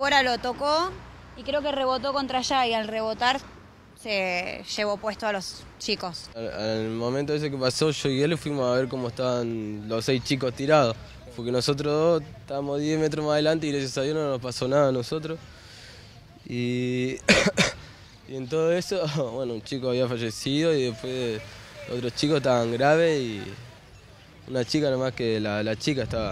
Ahora lo tocó y creo que rebotó contra allá y al rebotar se llevó puesto a los chicos. En el momento ese que pasó yo y él fuimos a ver cómo estaban los seis chicos tirados, porque nosotros dos estábamos 10 metros más adelante y gracias a Dios no nos pasó nada a nosotros. Y, en todo eso, bueno, un chico había fallecido y después otros chicos estaban graves y una chica nomás que la chica estaba...